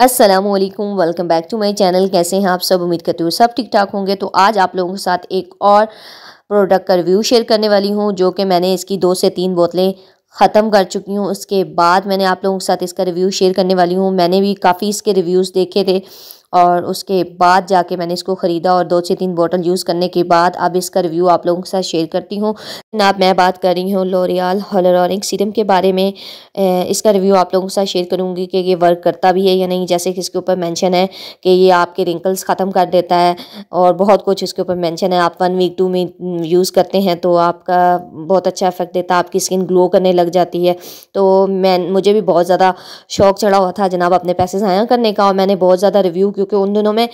Aslam welcome back to my channel कैसे हैं आप सब उम्मीद करती हूँ सब ठीक ठाक होंगे तो आज आप लोगों के साथ एक और प्रोडक्ट का रिव्यू शेयर करने वाली हूँ जो कि मैंने इसकी दो से तीन बोतलें ख़त्म कर चुकी हूँ उसके बाद मैंने आप लोगों के साथ इसका रिव्यू शेयर करने वाली हूँ मैंने भी काफ़ी इसके रिव्यूज़ देखे थे और उसके बाद जाके मैंने इसको ख़रीदा और दो से तीन बोतल यूज़ करने के बाद अब इसका रिव्यू आप लोगों के साथ शेयर करती हूँ जनाब मैं बात कर रही हूँ लोरियाल हॉलरॉनिक सीरम के बारे में इसका रिव्यू आप लोगों के साथ शेयर करूँगी कि ये वर्क करता भी है या नहीं जैसे कि इसके ऊपर मैंशन है कि ये आपके रिंकल्स ख़त्म कर देता है और बहुत कुछ इसके ऊपर मैंशन है आप वन वीक टू में यूज़ करते हैं तो आपका बहुत अच्छा इफेक्ट देता है आपकी स्किन ग्लो करने लग जाती है तो मैं मुझे भी बहुत ज़्यादा शौक चढ़ा हुआ था जनाब अपने पैसे ज़ाया करने का और मैंने बहुत ज़्यादा रिव्यू क्योंकि उन दिनों में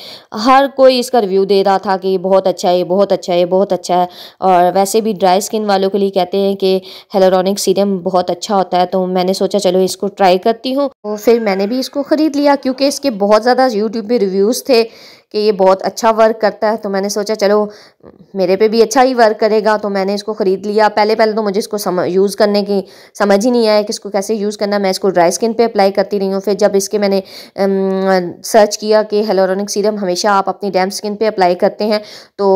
हर कोई इसका रिव्यू दे रहा था कि बहुत अच्छा है बहुत अच्छा है बहुत अच्छा है और वैसे भी ड्राई स्किन वालों के लिए कहते हैं कि हेलोरॉनिक सीरम बहुत अच्छा होता है तो मैंने सोचा चलो इसको ट्राई करती हूँ तो फिर मैंने भी इसको ख़रीद लिया क्योंकि इसके बहुत ज़्यादा यूट्यूब पर रिव्यूज़ थे कि ये बहुत अच्छा वर्क करता है तो मैंने सोचा चलो मेरे पे भी अच्छा ही वर्क करेगा तो मैंने इसको ख़रीद लिया पहले पहले तो मुझे इसको सम यूज़ करने की समझ ही नहीं आया कि इसको कैसे यूज़ करना मैं इसको ड्राई स्किन पे अप्लाई करती रही हूँ फिर जब इसके मैंने अम, सर्च किया कि हेलोरोनिक सीरम हमेशा आप अपनी डैम स्किन पर अप्लाई करते हैं तो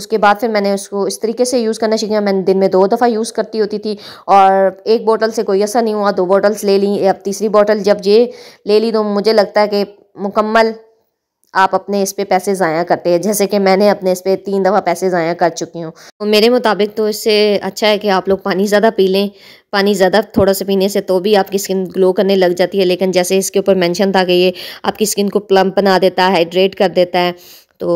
उसके बाद फिर मैंने उसको इस तरीके से यूज़ करना सीखा मैंने दिन में दो दफ़ा यूज़ करती होती थी और एक बॉटल से कोई असर नहीं हुआ दो बॉटल्स ले ली अब तीसरी बॉटल जब ये ले ली तो मुझे लगता है कि मुकम्मल आप अपने इस पर पैसे ज़ाया करते हैं जैसे कि मैंने अपने इस पर तीन दफ़ा पैसे ज़ाया कर चुकी हूँ तो मेरे मुताबिक तो इससे अच्छा है कि आप लोग पानी ज़्यादा पी लें पानी ज़्यादा थोड़ा सा पीने से तो भी आपकी स्किन ग्लो करने लग जाती है लेकिन जैसे इसके ऊपर मैंशन था कि ये आपकी स्किन को प्लम्प बना देता है हाइड्रेट कर देता है तो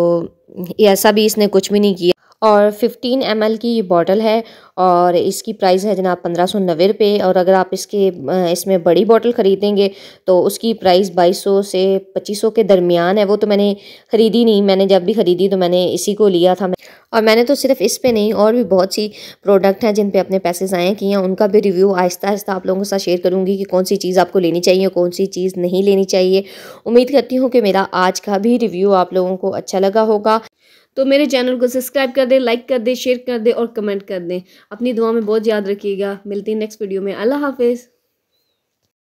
ऐसा भी इसने कुछ भी नहीं किया और फिफ्टीन एम की ये बॉटल है और इसकी प्राइस है जनाब पंद्रह सौ नब्बे रुपये और अगर आप इसके इसमें बड़ी बॉटल ख़रीदेंगे तो उसकी प्राइस बाईस सौ से पच्चीस सौ के दरमियान है वो तो मैंने ख़रीदी नहीं मैंने जब भी ख़रीदी तो मैंने इसी को लिया था और मैंने तो सिर्फ इस पे नहीं और भी बहुत सी प्रोडक्ट हैं जिन पे अपने पैसे ज़ाया किए हैं उनका भी रिव्यू आहिस्ता आहिस्ता आप लोगों के साथ शेयर करूँगी कि कौन सी चीज़ आपको लेनी चाहिए कौन सी चीज़ नहीं लेनी चाहिए उम्मीद करती हूँ कि मेरा आज का भी रिव्यू आप लोगों को अच्छा लगा होगा तो मेरे चैनल को सब्सक्राइब कर दें लाइक कर दें शेयर कर दें और कमेंट कर दें अपनी दुआ में बहुत याद रखिएगा मिलती है नेक्स्ट वीडियो में अल्लाह हाफिज़